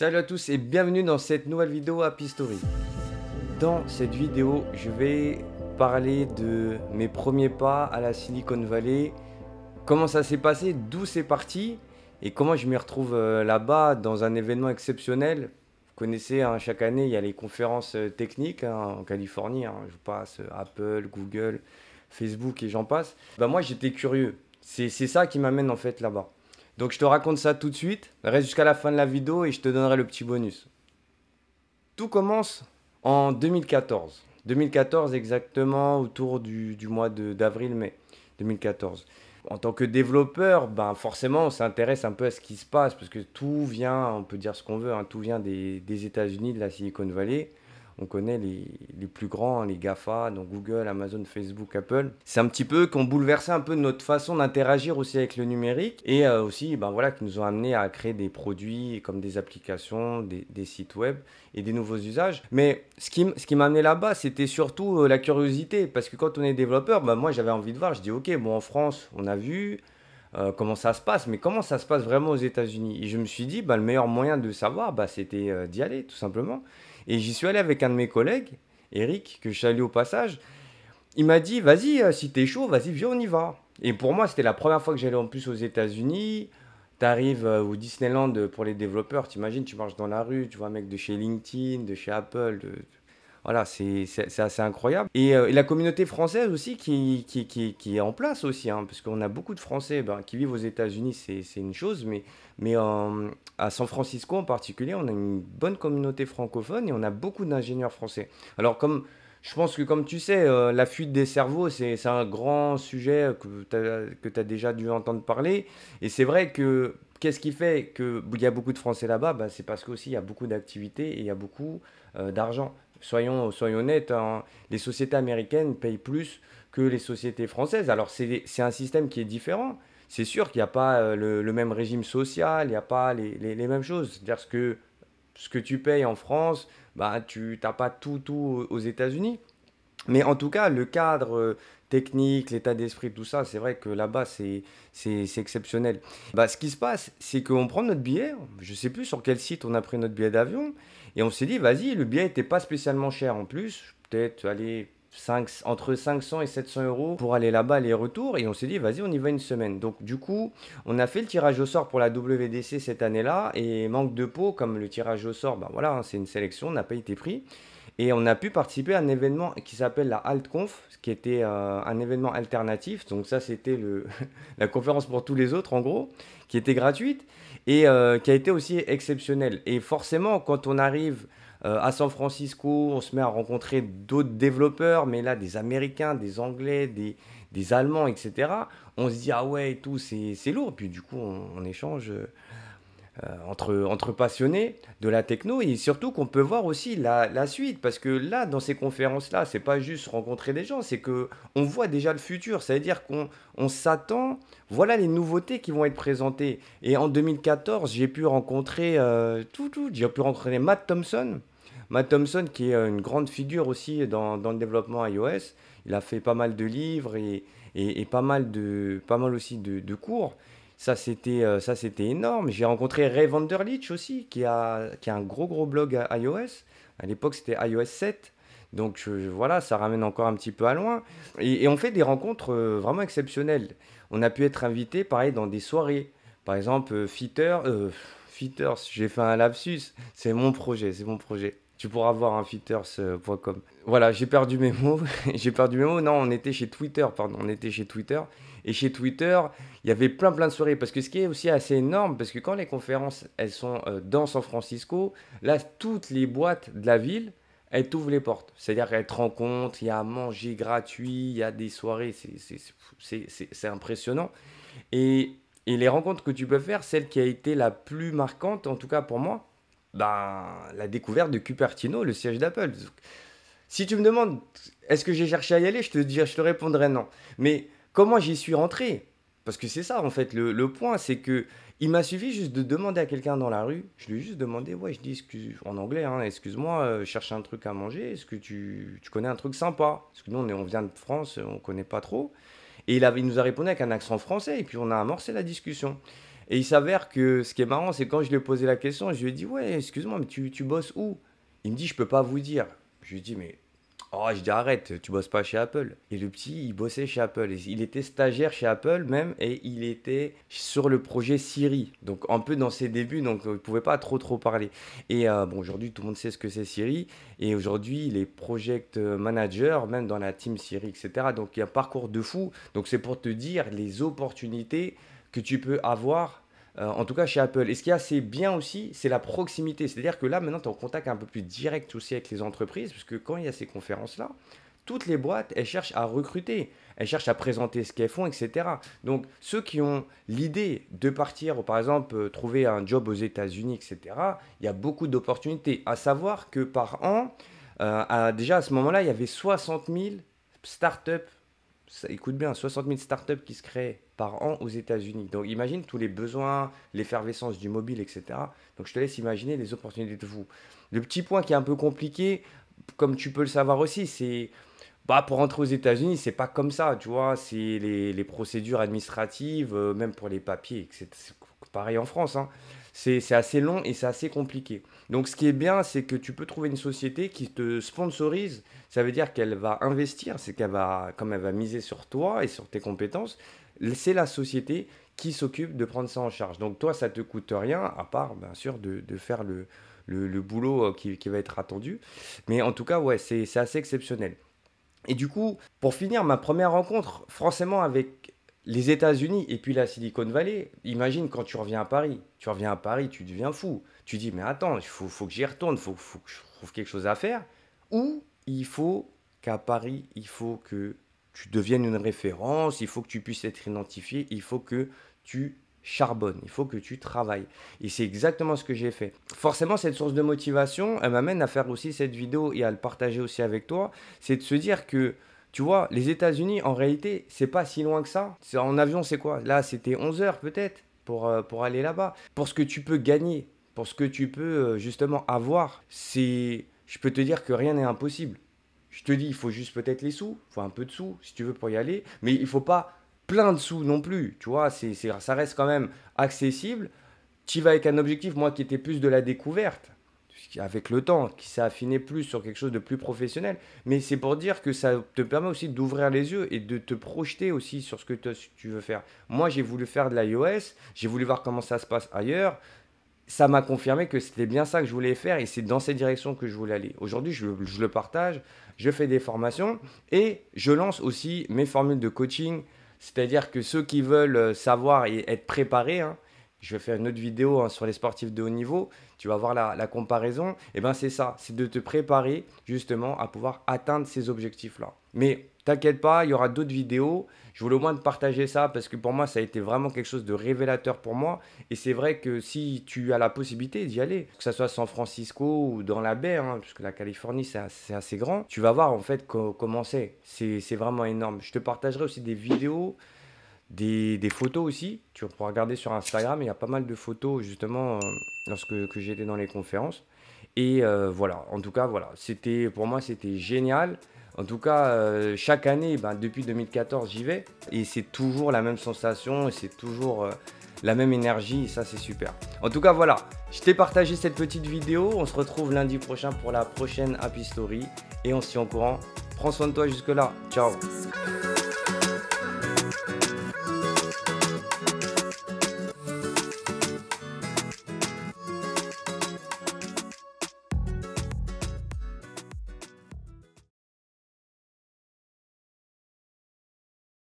Salut à tous et bienvenue dans cette nouvelle vidéo à Story. Dans cette vidéo, je vais parler de mes premiers pas à la Silicon Valley, comment ça s'est passé, d'où c'est parti et comment je me retrouve euh, là-bas dans un événement exceptionnel. Vous connaissez, hein, chaque année, il y a les conférences euh, techniques hein, en Californie. Hein, je passe euh, Apple, Google, Facebook et j'en passe. Bah, moi, j'étais curieux. C'est ça qui m'amène en fait là-bas. Donc je te raconte ça tout de suite, reste jusqu'à la fin de la vidéo et je te donnerai le petit bonus. Tout commence en 2014. 2014 exactement, autour du, mois d'avril-mai 2014. En tant que développeur, ben forcément, on s'intéresse un peu à ce qui se passe, parce que tout vient, on peut dire ce qu'on veut, hein, tout vient des, des États-Unis, de la Silicon Valley on connaît les, plus grands, hein, les GAFA, donc Google, Amazon, Facebook, Apple. C'est un petit peu qu'on bouleversé un peu notre façon d'interagir aussi avec le numérique et euh, aussi, ben voilà, qui nous ont amené à créer des produits comme des applications, des, sites web et des nouveaux usages. Mais ce qui, ce qui m'a amené là-bas, c'était surtout euh, la curiosité parce que quand on est développeur, ben moi j'avais envie de voir, je dis ok, bon en France, on a vu. Euh, comment ça se passe, mais comment ça se passe vraiment aux États-Unis. Et je me suis dit, ben le meilleur moyen de savoir, bah, c'était d'y aller, tout simplement. Et j'y suis allé avec un de mes collègues, Eric, que je au passage. Il m'a dit, vas-y, euh, si t'es chaud, vas-y, viens, on y va. Et pour moi, c'était la première fois que j'allais en plus aux États-Unis. T'arrives euh, au Disneyland pour les développeurs, t'imagines, tu marches dans la rue, tu vois un mec de chez LinkedIn, de chez Apple, de, voilà, c'est assez incroyable. Euh, et, la communauté française aussi qui, qui, est en place aussi, hein, parce qu'on a beaucoup de Français ben, qui vivent aux États-Unis, c'est une chose, mais, mais euh, à San Francisco en particulier, on a une bonne communauté francophone et on a beaucoup d'ingénieurs français. Alors comme je pense que comme tu sais, euh, la fuite des cerveaux, c'est un grand sujet que tu as, déjà dû entendre parler. Et c'est vrai que qu'est-ce qui fait qu'il y a beaucoup de Français là-bas ben, C'est parce qu'aussi il y a beaucoup d'activités et il y a beaucoup d'argent. Soyons, honnêtes, hein, les sociétés américaines payent plus que les sociétés françaises. Alors c'est un système qui est différent. C'est sûr qu'il n'y a pas euh, le, même régime social, il n'y a pas les, mêmes choses. C'est-à-dire que, ce que tu payes en France, bah, tu n'as pas tout, tout aux États-Unis. Mais en tout cas, le cadre euh, technique, l'état d'esprit, tout ça, c'est vrai que là-bas, c'est, c'est, exceptionnel. Bah, ce qui se passe, c'est qu'on prend notre billet, je ne sais plus sur quel site on a pris notre billet d'avion, et on s'est dit, vas-y, le billet n'était pas spécialement cher en plus, peut-être aller 5, entre 500 et 700 euros pour aller là-bas, les retours. Et on s'est dit, vas-y, on y va une semaine. Donc, du coup, on a fait le tirage au sort pour la WDC cette année-là. Et manque de peau, comme le tirage au sort, bah voilà, hein, c'est une sélection, n'a pas été pris. Et on a pu participer à un événement qui s'appelle la AltConf, qui était euh, un événement alternatif. Donc ça, c'était la conférence pour tous les autres, en gros, qui était gratuite et euh, qui a été aussi exceptionnelle. Et forcément, quand on arrive euh, à San Francisco, on se met à rencontrer d'autres développeurs, mais là, des Américains, des Anglais, des, Allemands, etc. On se dit, ah ouais, et tout, c'est lourd. Puis du coup, on échange euh, entre, passionnés de la techno et surtout qu'on peut voir aussi la, suite parce que là dans ces conférences là c'est pas juste rencontrer des gens c'est que on voit déjà le futur cest à dire qu'on s'attend voilà les nouveautés qui vont être présentées et en 2014 j'ai pu rencontrer euh, tout tout j'ai pu rencontrer Matt Thompson Matt Thompson qui est une grande figure aussi dans, le développement iOS il a fait pas mal de livres et, pas mal de pas mal aussi de cours euh, ça, c'était énorme. J'ai rencontré Ray Vanderlich aussi, qui a, un gros, gros blog à iOS. À l'époque, c'était iOS 7. Donc je, voilà, ça ramène encore un petit peu à loin. Et, on fait des rencontres euh, vraiment exceptionnelles. On a pu être invité, pareil, dans des soirées. Par exemple, euh, euh, Fitter, j'ai fait un lapsus, c'est mon projet, c'est mon projet tu pourras voir un fitters.com. Voilà, j'ai perdu mes mots. j'ai perdu mes mots. Non, on était chez Twitter, pardon. On était chez Twitter. Et chez Twitter, il y avait plein plein de soirées. Parce que ce qui est aussi assez énorme, parce que quand les conférences, elles sont euh, dans San Francisco, là, toutes les boîtes de la ville, elles t'ouvrent les portes. C'est-à-dire qu'elles te rencontrent, il y a à manger gratuit, il y a des soirées. C'est impressionnant. Et, et les rencontres que tu peux faire, celle qui a été la plus marquante, en tout cas pour moi, ben, la découverte de Cupertino, le siège d'Apple. Si tu me demandes, est-ce que j'ai cherché à y aller, je te, je te répondrai non. Mais comment j'y suis rentré Parce que c'est ça, en fait, le, point, c'est que il m'a suffi juste de demander à quelqu'un dans la rue. Je lui ai juste demandé, ouais, je dis excuse, en anglais, hein, excuse-moi, euh, je cherche un truc à manger. Est-ce que tu, connais un truc sympa Parce que nous, on, on vient de France, on ne connaît pas trop. Et il, il nous a répondu avec un accent français, et puis on a amorcé la discussion. Et il s'avère que ce qui est marrant, c'est quand je lui ai posé la question, je lui ai dit Ouais, excuse-moi, mais tu, tu bosses où Il me dit Je peux pas vous dire. Je lui ai dit Mais Oh, je dis arrête, tu bosses pas chez Apple. Et le petit, il bossait chez Apple. Il était stagiaire chez Apple même et il était sur le projet Siri. Donc un peu dans ses débuts, donc euh, il pouvait pas trop trop parler. Et euh, bon, aujourd'hui, tout le monde sait ce que c'est Siri. Et aujourd'hui, il est project manager, même dans la team Siri, etc. Donc il y a un parcours de fou. Donc c'est pour te dire les opportunités que tu peux avoir, euh, en tout cas chez Apple. Et ce qui est assez bien aussi, c'est la proximité. C'est-à-dire que là, maintenant, tu es en contact un peu plus direct aussi avec les entreprises, puisque quand il y a ces conférences-là, toutes les boîtes, elles cherchent à recruter, elles cherchent à présenter ce qu'elles font, etc. Donc ceux qui ont l'idée de partir, ou par exemple, euh, trouver un job aux États-Unis, etc., il y a beaucoup d'opportunités. À savoir que par an, euh, déjà à ce moment-là, il y avait 60 000 startups ça, écoute bien, 60 000 startups qui se créent par an aux États-Unis. Donc imagine tous les besoins, l'effervescence du mobile, etc. Donc je te laisse imaginer les opportunités de vous. Le petit point qui est un peu compliqué, comme tu peux le savoir aussi, c'est bah, pour entrer aux États-Unis, c'est pas comme ça, tu vois. C'est les, procédures administratives, euh, même pour les papiers, c'est pareil en France. Hein c'est assez long et c'est assez compliqué. Donc ce qui est bien, c'est que tu peux trouver une société qui te sponsorise. Ça veut dire qu'elle va investir, c'est qu'elle va, comme elle va miser sur toi et sur tes compétences, c'est la société qui s'occupe de prendre ça en charge. Donc toi, ça te coûte rien, à part bien sûr de, faire le, boulot euh, qui, qui, va être attendu. Mais en tout cas, ouais, c'est assez exceptionnel. Et du coup, pour finir, ma première rencontre, forcément avec les États-Unis et puis la Silicon Valley, imagine quand tu reviens à Paris. Tu reviens à Paris, tu deviens fou. Tu dis, mais attends, il faut, faut, que j'y retourne, il faut, faut, que je trouve quelque chose à faire. Ou il faut qu'à Paris, il faut que tu deviennes une référence, il faut que tu puisses être identifié, il faut que tu charbonnes, il faut que tu travailles. Et c'est exactement ce que j'ai fait. Forcément, cette source de motivation, elle m'amène à faire aussi cette vidéo et à le partager aussi avec toi. C'est de se dire que tu vois, les États-Unis, en réalité, c'est pas si loin que ça. En avion, c'est quoi Là, c'était 11 heures peut-être pour, euh, pour aller là-bas. Pour ce que tu peux gagner, pour ce que tu peux euh, justement avoir, c'est. Je peux te dire que rien n'est impossible. Je te dis, il faut juste peut-être les sous, il faut un peu de sous si tu veux pour y aller, mais il faut pas plein de sous non plus, tu vois, c'est, ça reste quand même accessible. Tu vas avec un objectif, moi qui était plus de la découverte, avec le temps, qui s'est affiné plus sur quelque chose de plus professionnel. Mais c'est pour dire que ça te permet aussi d'ouvrir les yeux et de te projeter aussi sur ce que tu veux faire. Moi, j'ai voulu faire de l'iOS, j'ai voulu voir comment ça se passe ailleurs. Ça m'a confirmé que c'était bien ça que je voulais faire et c'est dans cette direction que je voulais aller. Aujourd'hui, je, le partage, je fais des formations et je lance aussi mes formules de coaching. C'est-à-dire que ceux qui veulent euh, savoir et être préparés, hein, je vais faire une autre vidéo hein, sur les sportifs de haut niveau, tu vas voir la, comparaison, et eh ben c'est ça, c'est de te préparer justement à pouvoir atteindre ces objectifs-là. Mais t'inquiète pas, il y aura d'autres vidéos, je voulais au moins te partager ça parce que pour moi ça a été vraiment quelque chose de révélateur pour moi, et c'est vrai que si tu as la possibilité d'y aller, que ce soit à San Francisco ou dans la baie, hein, puisque la Californie c'est assez, assez, grand, tu vas voir en fait comment c'est, c'est vraiment énorme. Je te partagerai aussi des vidéos des, photos aussi. Tu pourras regarder sur Instagram, il y a pas mal de photos justement euh, lorsque j'étais dans les conférences. Et euh, voilà, en tout cas, voilà, c'était pour moi c'était génial. En tout cas, euh, chaque année, ben, depuis 2014, j'y vais et c'est toujours la même sensation, c'est toujours la même énergie ça c'est super. En tout cas, voilà, je t'ai partagé cette petite vidéo. On se retrouve lundi prochain pour la prochaine Happy Story et on s'y en courant. Prends soin de toi jusque là. Ciao.